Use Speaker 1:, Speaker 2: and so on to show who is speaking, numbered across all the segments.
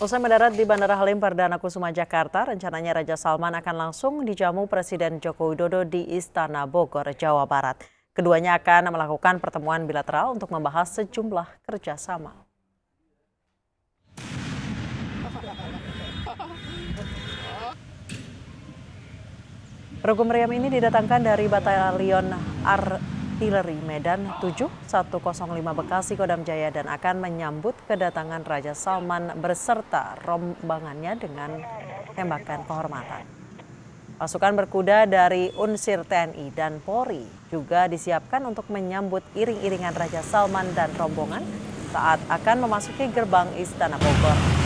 Speaker 1: Usai mendarat di Bandara Halim Perdana Kusuma Jakarta, rencananya Raja Salman akan langsung dijamu Presiden Joko Widodo di Istana Bogor, Jawa Barat. Keduanya akan melakukan pertemuan bilateral untuk membahas sejumlah kerjasama. Rogum meriam ini didatangkan dari Batalion Ar Artileri Medan 7105 Bekasi, Kodam Jaya dan akan menyambut kedatangan Raja Salman berserta rombongannya dengan tembakan kehormatan. Pasukan berkuda dari Unsur TNI dan Polri juga disiapkan untuk menyambut iring-iringan Raja Salman dan rombongan saat akan memasuki gerbang Istana Bogor.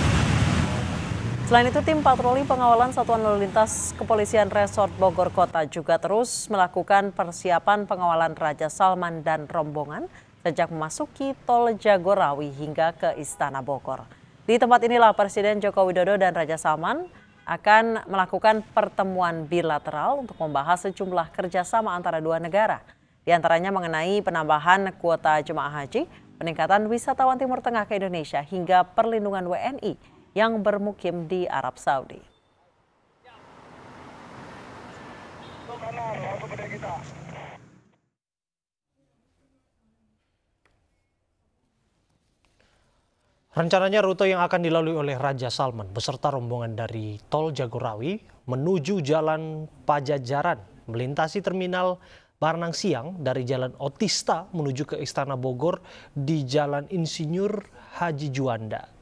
Speaker 1: Selain itu, tim patroli pengawalan Satuan Lalu Lintas Kepolisian Resort Bogor Kota juga terus melakukan persiapan pengawalan Raja Salman dan rombongan sejak memasuki Tol Jagorawi hingga ke Istana Bogor. Di tempat inilah Presiden Joko Widodo dan Raja Salman akan melakukan pertemuan bilateral untuk membahas sejumlah kerjasama antara dua negara. Di antaranya mengenai penambahan kuota jemaah haji, peningkatan wisatawan Timur Tengah ke Indonesia hingga perlindungan WNI yang bermukim di Arab Saudi.
Speaker 2: Rencananya rute yang akan dilalui oleh Raja Salman beserta rombongan dari Tol Jagorawi menuju Jalan Pajajaran melintasi Terminal Barnang Siang dari Jalan Otista menuju ke Istana Bogor di Jalan Insinyur Haji Juanda.